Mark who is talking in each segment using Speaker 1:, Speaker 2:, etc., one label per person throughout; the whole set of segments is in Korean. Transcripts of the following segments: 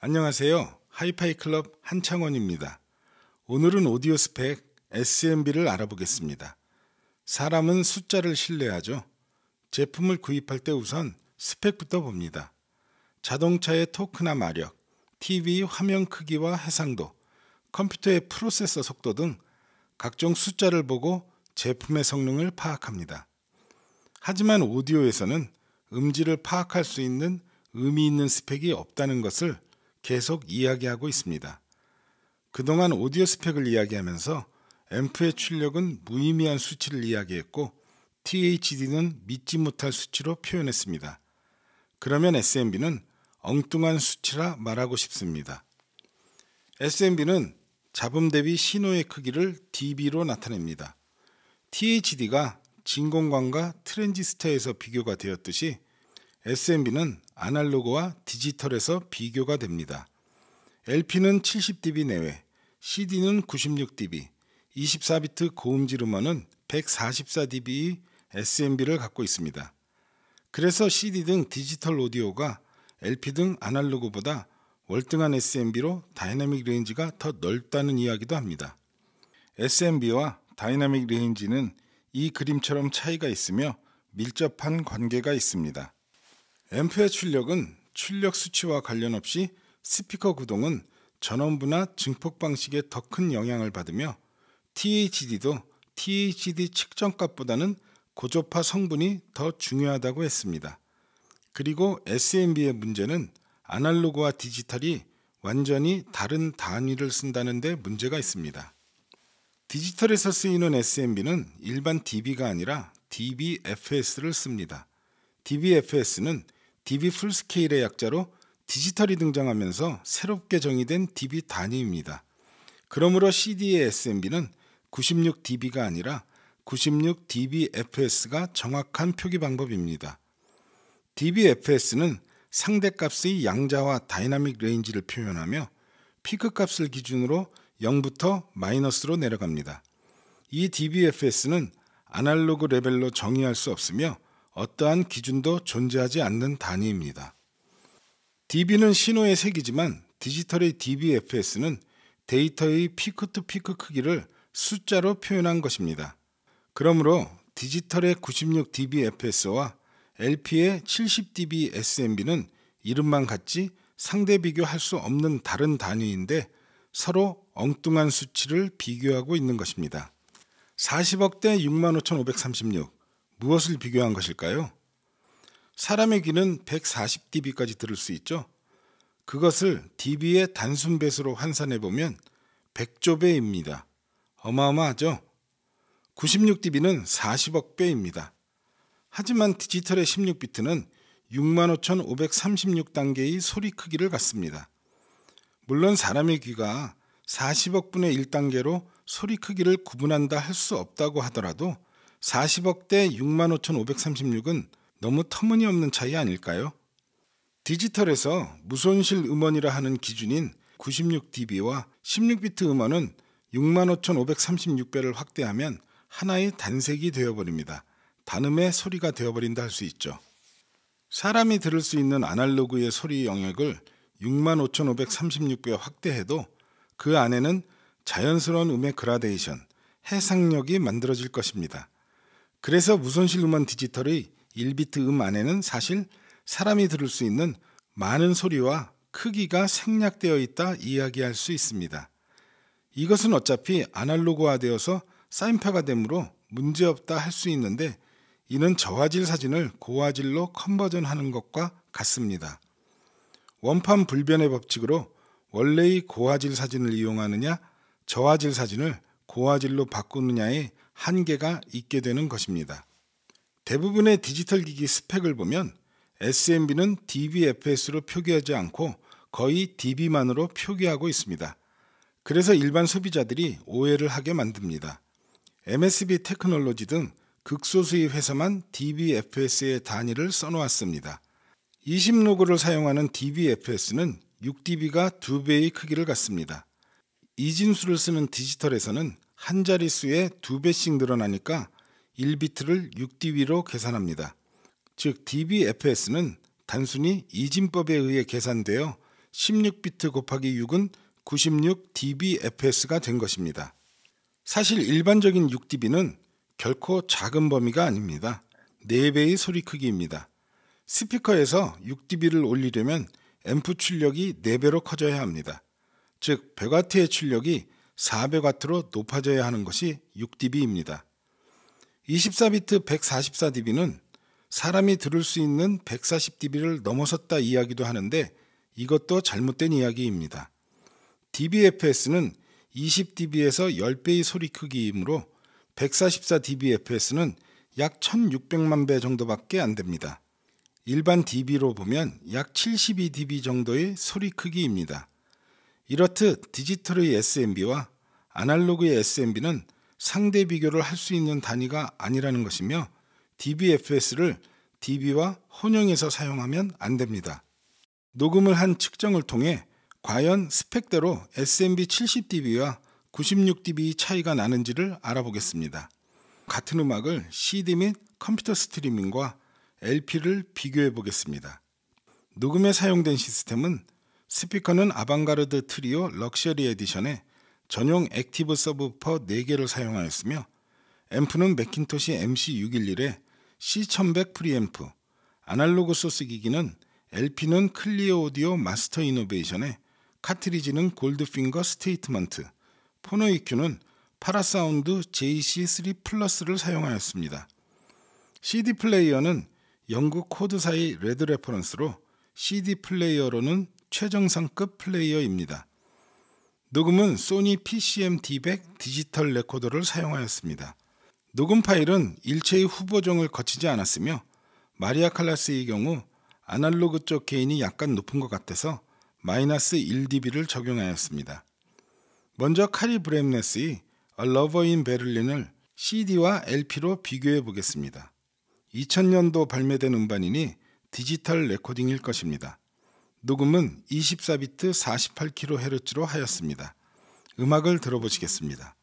Speaker 1: 안녕하세요. 하이파이 클럽 한창원입니다. 오늘은 오디오 스펙 SMB를 알아보겠습니다. 사람은 숫자를 신뢰하죠. 제품을 구입할 때 우선 스펙부터 봅니다. 자동차의 토크나 마력, TV 화면 크기와 해상도, 컴퓨터의 프로세서 속도 등 각종 숫자를 보고 제품의 성능을 파악합니다. 하지만 오디오에서는 음질을 파악할 수 있는 의미 있는 스펙이 없다는 것을 계속 이야기하고 있습니다. 그동안 오디오 스펙을 이야기하면서 앰프의 출력은 무의미한 수치를 이야기했고 THD는 믿지 못할 수치로 표현했습니다. 그러면 SMB는 엉뚱한 수치라 말하고 싶습니다. SMB는 잡음 대비 신호의 크기를 dB로 나타냅니다. THD가 진공관과 트랜지스터에서 비교가 되었듯이 SMB는 아날로그와 디지털에서 비교가 됩니다. LP는 70dB 내외, CD는 96dB, 24비트 고음질 음원은 1 4 4 d b SMB를 갖고 있습니다. 그래서 CD 등 디지털 오디오가 LP 등 아날로그보다 월등한 SMB로 다이나믹 레인지가 더 넓다는 이야기도 합니다. SMB와 다이나믹 레인지는 이 그림처럼 차이가 있으며 밀접한 관계가 있습니다. 앰프의 출력은 출력 수치와 관련 없이 스피커 구동은 전원부나 증폭 방식에 더 큰 영향을 받으며 THD도 THD 측정값보다는 고조파 성분이 더 중요하다고 했습니다. 그리고 SMB의 문제는 아날로그와 디지털이 완전히 다른 단위를 쓴다는 데 문제가 있습니다. 디지털에서 쓰이는 SMB는 일반 DB가 아니라 DBFS를 씁니다. DBFS는 DB 풀스케일의 약자로 디지털이 등장하면서 새롭게 정의된 DB 단위입니다. 그러므로 CD의 SMB는 96dB가 아니라 96dBFS가 정확한 표기 방법입니다. dBFS는 상대값의 양자와 다이나믹 레인지를 표현하며 피크값을 기준으로 0부터 마이너스로 내려갑니다. 이 dBFS는 아날로그 레벨로 정의할 수 없으며 어떠한 기준도 존재하지 않는 단위입니다. DB는 신호의 색이지만 디지털의 DBFS는 데이터의 피크투피크 크기를 숫자로 표현한 것입니다. 그러므로 디지털의 96 dBFS와 LP의 70 dBSMB는 이름만 같지 상대 비교할 수 없는 다른 단위인데 서로 엉뚱한 수치를 비교하고 있는 것입니다. 40억대 65,536, 무엇을 비교한 것일까요? 사람의 귀는 140dB까지 들을 수 있죠. 그것을 dB의 단순 배수로 환산해 보면 100조 배입니다. 어마어마하죠? 96dB는 40억 배입니다. 하지만 디지털의 16비트는 65,536 단계의 소리 크기를 갖습니다. 물론 사람의 귀가 40억 분의 1단계로 소리 크기를 구분한다 할 수 없다고 하더라도 40억 대 65,536은 너무 터무니없는 차이 아닐까요? 디지털에서 무손실 음원이라 하는 기준인 96dB와 16비트 음원은 65,536배를 확대하면 하나의 단색이 되어버립니다. 단음의 소리가 되어버린다 할 수 있죠. 사람이 들을 수 있는 아날로그의 소리 영역을 65,536배 확대해도 그 안에는 자연스러운 음의 그라데이션, 해상력이 만들어질 것입니다. 그래서 무선실 음원 디지털의 1비트 음 안에는 사실 사람이 들을 수 있는 많은 소리와 크기가 생략되어 있다 이야기할 수 있습니다. 이것은 어차피 아날로그화되어서 사인파가 되므로 문제없다 할 수 있는데 이는 저화질 사진을 고화질로 컨버전하는 것과 같습니다. 원판 불변의 법칙으로 원래의 고화질 사진을 이용하느냐 저화질 사진을 고화질로 바꾸느냐의 한계가 있게 되는 것입니다. 대부분의 디지털 기기 스펙을 보면 SMB는 DBFS로 표기하지 않고 거의 DB만으로 표기하고 있습니다. 그래서 일반 소비자들이 오해를 하게 만듭니다. MSB 테크놀로지 등 극소수의 회사만 DBFS의 단위를 써놓았습니다. 20로그를 사용하는 DBFS는 6dB가 2배의 크기를 갖습니다. 이 진수를 쓰는 디지털에서는 한 자릿수에 두 배씩 늘어나니까 1비트를 6dB로 계산합니다. 즉 dBFS는 단순히 이진법에 의해 계산되어 16비트 곱하기 6은 96 dBFS가 된 것입니다. 사실 일반적인 6dB는 결코 작은 범위가 아닙니다. 4배의 소리 크기입니다. 스피커에서 6dB를 올리려면 앰프 출력이 4배로 커져야 합니다. 즉 100W의 출력이 400W로 높아져야 하는 것이 6dB입니다. 24비트 144dB는 사람이 들을 수 있는 140dB를 넘어섰다 이야기도 하는데 이것도 잘못된 이야기입니다. dBFS는 20dB에서 10배의 소리 크기이므로 144dBFS는 약 1600만 배 정도밖에 안 됩니다. 일반 dB로 보면 약 72dB 정도의 소리 크기입니다. 이렇듯 디지털의 SMB와 아날로그의 SMB는 상대 비교를 할 수 있는 단위가 아니라는 것이며 DBFS를 DB와 혼용해서 사용하면 안 됩니다. 녹음을 한 측정을 통해 과연 스펙대로 SMB 70dB와 96dB 차이가 나는지를 알아보겠습니다. 같은 음악을 CD 및 컴퓨터 스트리밍과 LP를 비교해 보겠습니다. 녹음에 사용된 시스템은 스피커는 아방가르드 트리오 럭셔리 에디션에 전용 액티브 서브퍼 4개를 사용하였으며 앰프는 맥킨토시 MC611에 C1100 프리앰프, 아날로그 소스 기기는 LP는 클리어 오디오 마스터 이노베이션에 카트리지는 골드핑거 스테이트먼트, 포노 EQ는 파라사운드 JC3 플러스를 사용하였습니다. CD 플레이어는 영국 코드사의 레드 레퍼런스로 CD 플레이어로는 최정상급 플레이어입니다. 녹음은 소니 PCM-D100 디지털 레코더를 사용하였습니다. 녹음 파일은 일체의 후보정을 거치지 않았으며 마리아 칼라스의 경우 아날로그 쪽 게인이 약간 높은 것 같아서 마이너스 1dB를 적용하였습니다. 먼저 카리 브렘네스의 A Lover in Berlin을 CD와 LP로 비교해 보겠습니다. 2000년도 발매된 음반이니 디지털 레코딩일 것입니다. 녹음은 24비트 48kHz로 하였습니다. 음악을 들어보시겠습니다.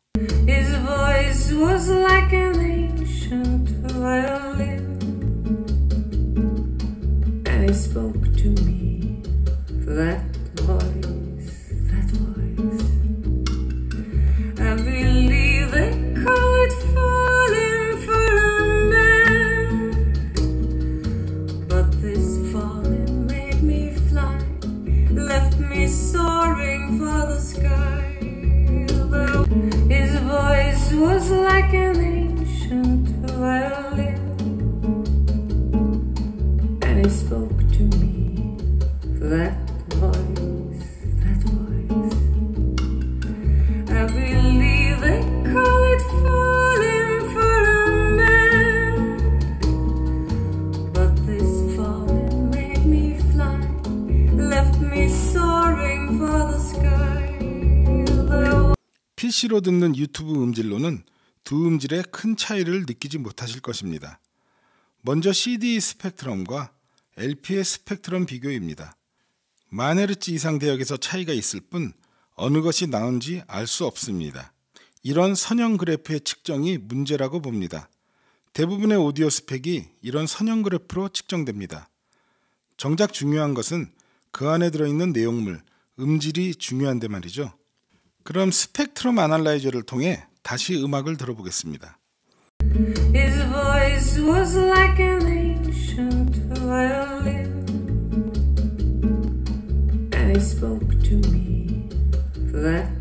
Speaker 1: I spoke to me that voice, that voice. I believe they call it falling for a man, but this falling made me fly, left me soaring for the sky. PC로 듣는 유튜브 음질로는 두 음질의 큰 차이를 느끼지 못하실 것입니다. 먼저 CD 스펙트럼과 LP의 스펙트럼 비교입니다. 마네르츠 이상 대역에서 차이가 있을 뿐 어느 것이 나은지 알 수 없습니다. 이런 선형 그래프의 측정이 문제라고 봅니다. 대부분의 오디오 스펙이 이런 선형 그래프로 측정됩니다. 정작 중요한 것은 그 안에 들어있는 내용물, 음질이 중요한데 말이죠. 그럼 스펙트럼 아날라이저를 통해 다시 음악을 들어보겠습니다. violin and he spoke to me that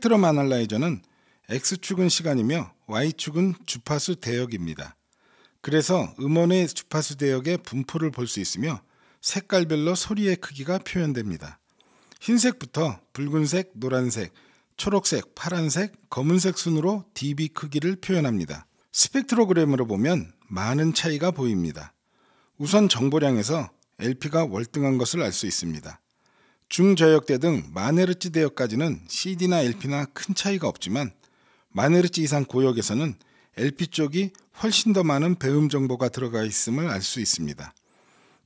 Speaker 1: 스펙트럼 아날라이저는 X축은 시간이며 Y축은 주파수 대역입니다. 그래서 음원의 주파수 대역의 분포를 볼 수 있으며 색깔별로 소리의 크기가 표현됩니다. 흰색부터 붉은색, 노란색, 초록색, 파란색, 검은색 순으로 dB 크기를 표현합니다. 스펙트로그램으로 보면 많은 차이가 보입니다. 우선 정보량에서 LP가 월등한 것을 알 수 있습니다. 중저역대 등 마네르츠 대역까지는 CD나 LP나 큰 차이가 없지만 마네르츠 이상 고역에서는 LP 쪽이 훨씬 더 많은 배음 정보가 들어가 있음을 알 수 있습니다.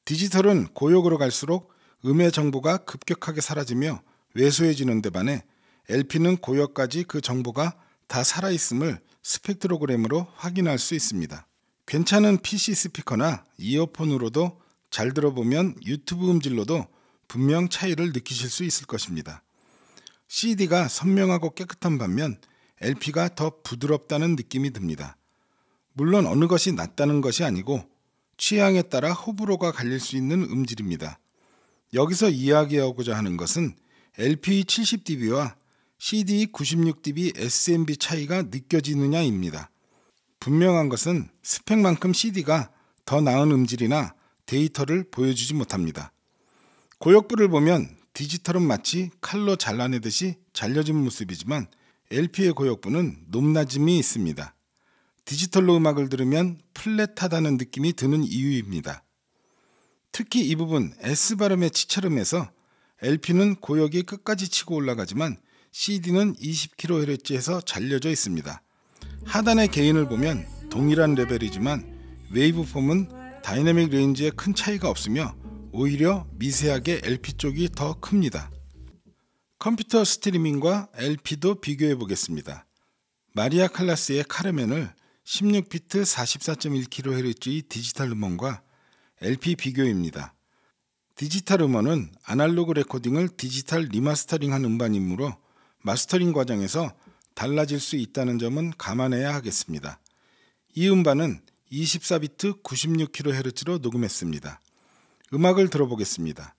Speaker 1: 디지털은 고역으로 갈수록 음의 정보가 급격하게 사라지며 왜소해지는 데 반해 LP는 고역까지 그 정보가 다 살아있음을 스펙트로그램으로 확인할 수 있습니다. 괜찮은 PC 스피커나 이어폰으로도 잘 들어보면 유튜브 음질로도 분명 차이를 느끼실 수 있을 것입니다. CD가 선명하고 깨끗한 반면 LP가 더 부드럽다는 느낌이 듭니다. 물론 어느 것이 낫다는 것이 아니고 취향에 따라 호불호가 갈릴 수 있는 음질입니다. 여기서 이야기하고자 하는 것은 LP 70dB와 CD 96dB SMB 차이가 느껴지느냐입니다. 분명한 것은 스펙만큼 CD가 더 나은 음질이나 데이터를 보여주지 못합니다. 고역부를 보면 디지털은 마치 칼로 잘라내듯이 잘려진 모습이지만 LP의 고역부는 높낮음이 있습니다. 디지털로 음악을 들으면 플랫하다는 느낌이 드는 이유입니다. 특히 이 부분 S 발음의 치찰음에서 LP는 고역이 끝까지 치고 올라가지만 CD는 20kHz에서 잘려져 있습니다. 하단의 개인을 보면 동일한 레벨이지만 웨이브폼은 다이내믹 레인지에 큰 차이가 없으며 오히려 미세하게 LP 쪽이 더 큽니다. 컴퓨터 스트리밍과 LP도 비교해 보겠습니다. 마리아 칼라스의 카르멘을 16비트 44.1kHz 의 디지털 음원과 LP 비교입니다. 디지털 음원은 아날로그 레코딩을 디지털 리마스터링한 음반이므로 마스터링 과정에서 달라질 수 있다는 점은 감안해야 하겠습니다. 이 음반은 24비트 96kHz로 녹음했습니다. 음악을 들어보겠습니다.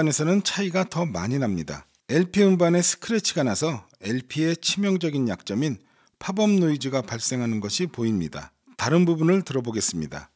Speaker 1: 음반에서는 차이가 더 많이 납니다. LP 음반에 스크래치가 나서 LP의 치명적인 약점인 팝업 노이즈가 발생하는 것이 보입니다. 다른 부분을 들어보겠습니다.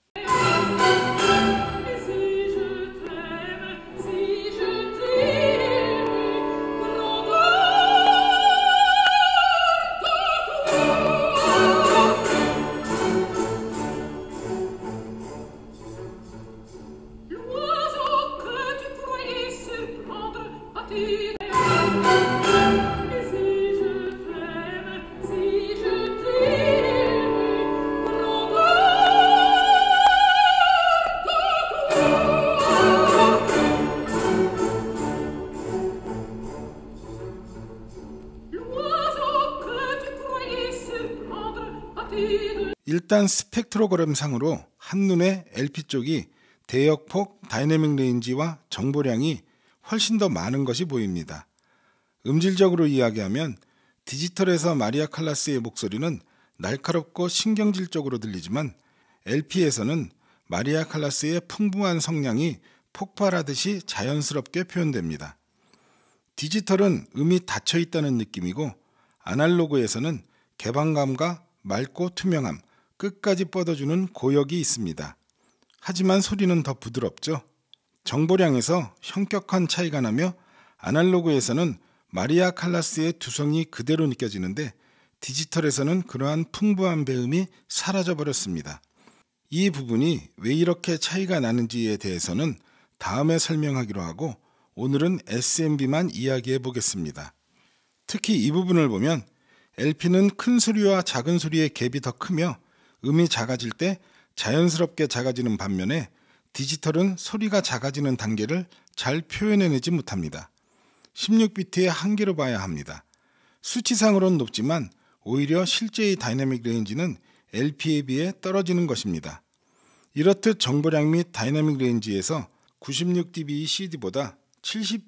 Speaker 1: 일단 스펙트로그램상으로 한눈에 LP 쪽이 대역폭 다이내믹 레인지와 정보량이 훨씬 더 많은 것이 보입니다. 음질적으로 이야기하면 디지털에서 마리아 칼라스의 목소리는 날카롭고 신경질적으로 들리지만 LP에서는 마리아 칼라스의 풍부한 성량이 폭발하듯이 자연스럽게 표현됩니다. 디지털은 음이 닫혀 있다는 느낌이고 아날로그에서는 개방감과 맑고 투명함, 끝까지 뻗어주는 고역이 있습니다. 하지만 소리는 더 부드럽죠. 정보량에서 형격한 차이가 나며 아날로그에서는 마리아 칼라스의 두성이 그대로 느껴지는데 디지털에서는 그러한 풍부한 배음이 사라져버렸습니다. 이 부분이 왜 이렇게 차이가 나는지에 대해서는 다음에 설명하기로 하고 오늘은 SMB만 이야기해 보겠습니다. 특히 이 부분을 보면 LP는 큰 소리와 작은 소리의 갭이 더 크며 음이 작아질 때 자연스럽게 작아지는 반면에 디지털은 소리가 작아지는 단계를 잘 표현해내지 못합니다. 16비트의 한계로 봐야 합니다. 수치상으론 높지만 오히려 실제의 다이내믹 레인지는 LP에 비해 떨어지는 것입니다. 이렇듯 정보량 및 다이내믹 레인지에서 96dB CD보다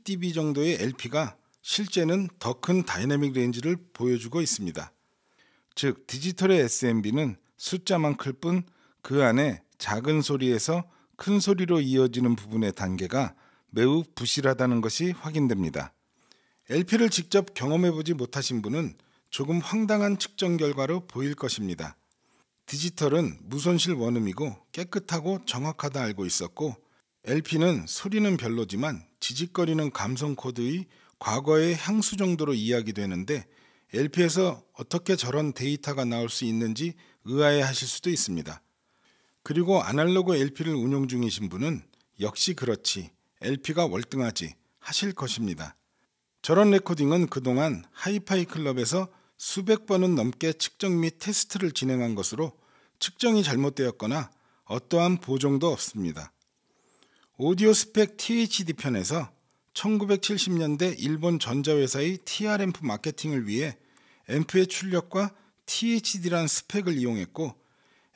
Speaker 1: 70dB 정도의 LP가 실제는 더 큰 다이내믹 레인지를 보여주고 있습니다. 즉 디지털의 SMB는 숫자만 클 뿐 그 안에 작은 소리에서 큰 소리로 이어지는 부분의 단계가 매우 부실하다는 것이 확인됩니다. LP를 직접 경험해보지 못하신 분은 조금 황당한 측정 결과로 보일 것입니다. 디지털은 무손실 원음이고 깨끗하고 정확하다 알고 있었고 LP는 소리는 별로지만 지직거리는 감성 코드의 과거의 향수 정도로 이야기되는데 LP에서 어떻게 저런 데이터가 나올 수 있는지 의아해 하실 수도 있습니다. 그리고 아날로그 LP를 운용 중이신 분은 역시 그렇지 LP가 월등하지 하실 것입니다. 저런 레코딩은 그동안 하이파이 클럽에서 수백 번은 넘게 측정 및 테스트를 진행한 것으로 측정이 잘못되었거나 어떠한 보정도 없습니다. 오디오 스펙 THD 편에서 1970년대 일본 전자회사의 TR앰프 마케팅을 위해 앰프의 출력과 THD라는 스펙을 이용했고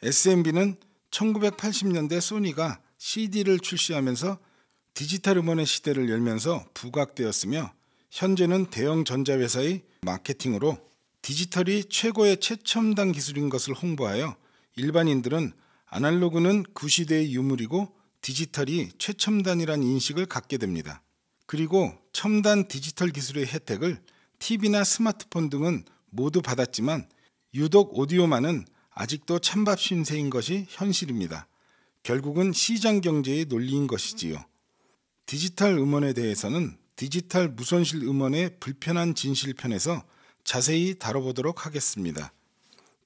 Speaker 1: SMB는 1980년대 소니가 CD를 출시하면서 디지털 음원의 시대를 열면서 부각되었으며 현재는 대형 전자회사의 마케팅으로 디지털이 최고의 최첨단 기술인 것을 홍보하여 일반인들은 아날로그는 그 시대의 유물이고 디지털이 최첨단이란 인식을 갖게 됩니다. 그리고 첨단 디지털 기술의 혜택을 TV나 스마트폰 등은 모두 받았지만 유독 오디오만은 아직도 찬밥 신세인 것이 현실입니다. 결국은 시장 경제의 논리인 것이지요. 디지털 음원에 대해서는 디지털 무손실 음원의 불편한 진실편에서 자세히 다뤄보도록 하겠습니다.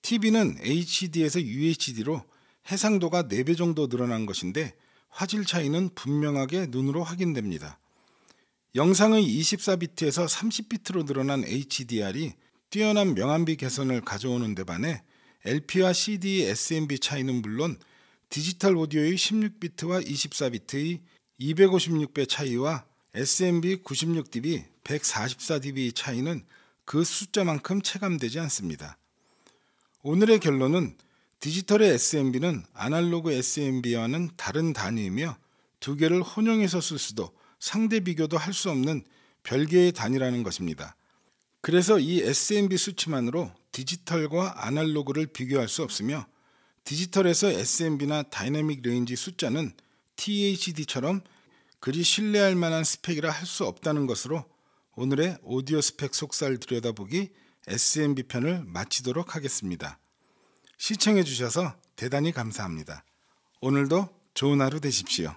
Speaker 1: TV는 HD에서 UHD로 해상도가 4배 정도 늘어난 것인데 화질 차이는 분명하게 눈으로 확인됩니다. 영상의 24비트에서 30비트로 늘어난 HDR이 뛰어난 명암비 개선을 가져오는 데 반해 LP와 CD, SMB 차이는 물론 디지털 오디오의 16비트와 24비트의 256배 차이와 SMB 96dB, 144dB 차이는 그 숫자만큼 체감되지 않습니다. 오늘의 결론은 디지털의 SMB는 아날로그 SMB와는 다른 단위이며 두 개를 혼용해서 쓸 수도 상대 비교도 할 수 없는 별개의 단위라는 것입니다. 그래서 이 SMB 수치만으로 디지털과 아날로그를 비교할 수 없으며 디지털에서 SMB나 다이내믹 레인지 숫자는 THD처럼 그리 신뢰할 만한 스펙이라 할 수 없다는 것으로 오늘의 오디오 스펙 속살 들여다보기 SMB 편을 마치도록 하겠습니다. 시청해 주셔서 대단히 감사합니다. 오늘도 좋은 하루 되십시오.